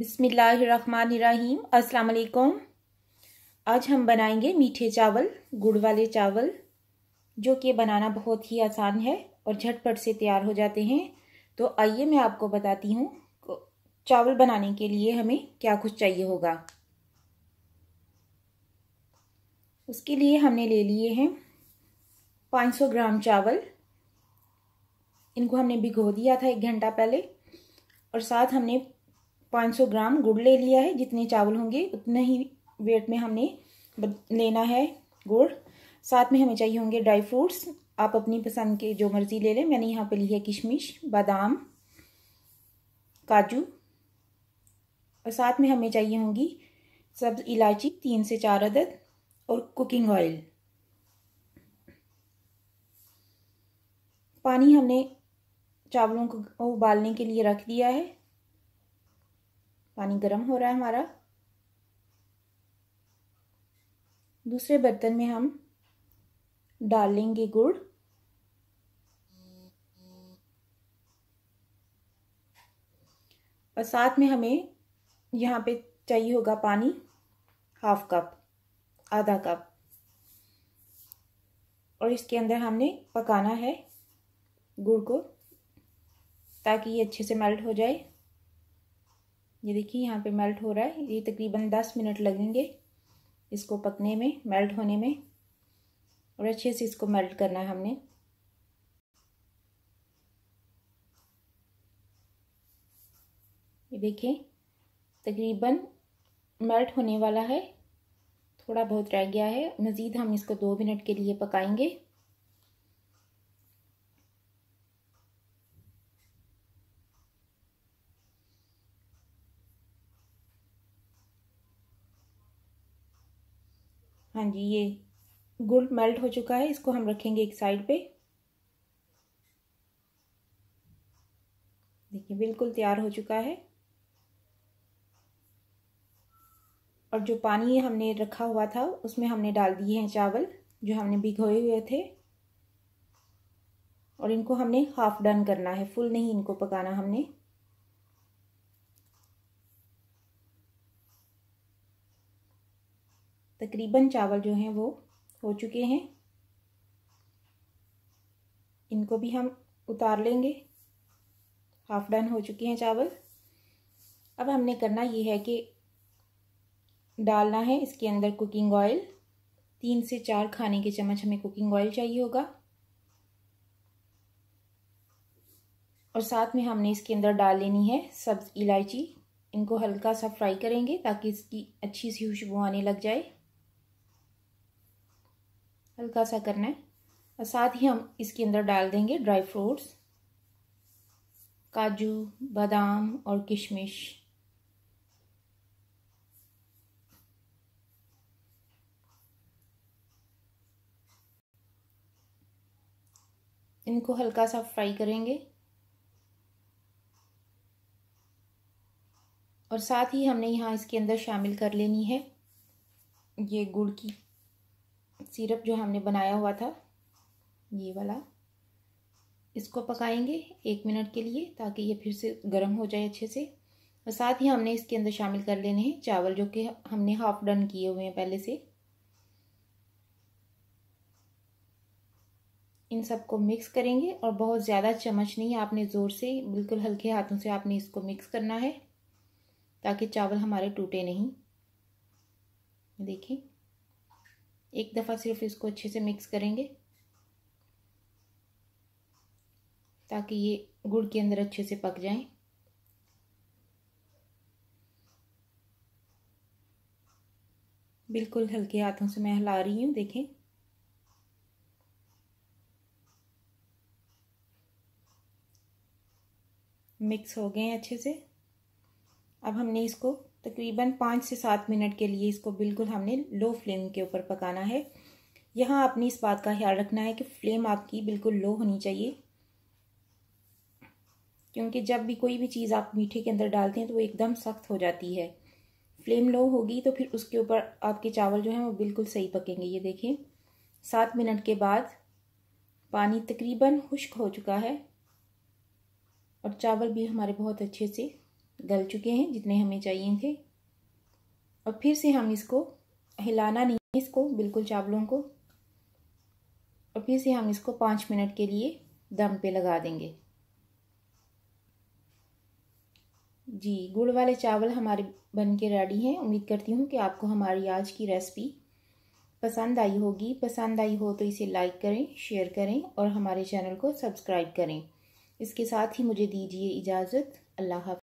बिसमीम् अस्सलाम आज हम बनाएंगे मीठे चावल गुड़ वाले चावल जो कि बनाना बहुत ही आसान है और झटपट से तैयार हो जाते हैं तो आइए मैं आपको बताती हूँ चावल बनाने के लिए हमें क्या कुछ चाहिए होगा उसके लिए हमने ले लिए हैं 500 ग्राम चावल इनको हमने भिगो दिया था एक घंटा पहले और साथ हमने 500 ग्राम गुड़ ले लिया है जितने चावल होंगे उतने ही वेट में हमने लेना है गुड़ साथ में हमें चाहिए होंगे ड्राई फ्रूट्स आप अपनी पसंद के जो मर्ज़ी ले लें मैंने यहाँ पे ली है किशमिश बादाम काजू और साथ में हमें चाहिए होंगी सब्ज इलायची तीन से चार अदद और कुकिंग ऑयल पानी हमने चावलों को उबालने के लिए रख दिया है पानी गर्म हो रहा है हमारा दूसरे बर्तन में हम डाल लेंगे गुड़ और साथ में हमें यहाँ पे चाहिए होगा पानी हाफ कप आधा कप और इसके अंदर हमने पकाना है गुड़ को ताकि ये अच्छे से मेल्ट हो जाए ये देखिए यहाँ पे मेल्ट हो रहा है ये तकरीबन दस मिनट लगेंगे इसको पकने में मेल्ट होने में और अच्छे से इसको मेल्ट करना है हमने ये देखिए तकरीबन मेल्ट होने वाला है थोड़ा बहुत रह गया है मज़ीद हम इसको दो मिनट के लिए पकाएंगे हाँ जी ये गुड़ मेल्ट हो चुका है इसको हम रखेंगे एक साइड पे देखिए बिल्कुल तैयार हो चुका है और जो पानी हमने रखा हुआ था उसमें हमने डाल दिए हैं चावल जो हमने भिगोए हुए थे और इनको हमने हाफ डन करना है फुल नहीं इनको पकाना हमने तकरीबन चावल जो हैं वो हो चुके हैं इनको भी हम उतार लेंगे हाफ डन हो चुके हैं चावल अब हमने करना ये है कि डालना है इसके अंदर कुकिंग ऑयल तीन से चार खाने के चम्मच हमें कुकिंग ऑयल चाहिए होगा और साथ में हमने इसके अंदर डाल लेनी है सब्ज़ इलायची इनको हल्का सा फ्राई करेंगे ताकि इसकी अच्छी सी खुशबू आने लग जाए हल्का सा करना है और साथ ही हम इसके अंदर डाल देंगे ड्राई फ्रूट्स काजू बादाम और किशमिश इनको हल्का सा फ्राई करेंगे और साथ ही हमने यहाँ इसके अंदर शामिल कर लेनी है ये गुड़ की सिरप जो हमने बनाया हुआ था ये वाला इसको पकाएंगे एक मिनट के लिए ताकि ये फिर से गर्म हो जाए अच्छे से और साथ ही हमने इसके अंदर शामिल कर लेने हैं चावल जो कि हमने हाफ डन किए हुए हैं पहले से इन सबको मिक्स करेंगे और बहुत ज़्यादा चम्मच नहीं आपने ज़ोर से बिल्कुल हल्के हाथों से आपने इसको मिक्स करना है ताकि चावल हमारे टूटे नहीं देखिए एक दफ़ा सिर्फ इसको अच्छे से मिक्स करेंगे ताकि ये गुड़ के अंदर अच्छे से पक जाए बिल्कुल हल्के हाथों से मैं हिला रही हूँ देखें मिक्स हो गए अच्छे से अब हमने इसको तकरीबन पाँच से सात मिनट के लिए इसको बिल्कुल हमने लो फ्लेम के ऊपर पकाना है यहाँ आपने इस बात का ख्याल रखना है कि फ्लेम आपकी बिल्कुल लो होनी चाहिए क्योंकि जब भी कोई भी चीज़ आप मीठे के अंदर डालते हैं तो वो एकदम सख्त हो जाती है फ्लेम लो होगी तो फिर उसके ऊपर आपके चावल जो हैं वो बिल्कुल सही पकेंगे ये देखें सात मिनट के बाद पानी तकरीबन खुश्क हो चुका है और चावल भी हमारे बहुत अच्छे से गल चुके हैं जितने हमें चाहिए थे और फिर से हम इसको हिलाना नहीं है इसको बिल्कुल चावलों को और फिर से हम इसको पाँच मिनट के लिए दम पे लगा देंगे जी गुड़ वाले चावल हमारे बन के रेडी हैं उम्मीद करती हूँ कि आपको हमारी आज की रेसिपी पसंद आई होगी पसंद आई हो तो इसे लाइक करें शेयर करें और हमारे चैनल को सब्सक्राइब करें इसके साथ ही मुझे दीजिए इजाज़त अल्लाह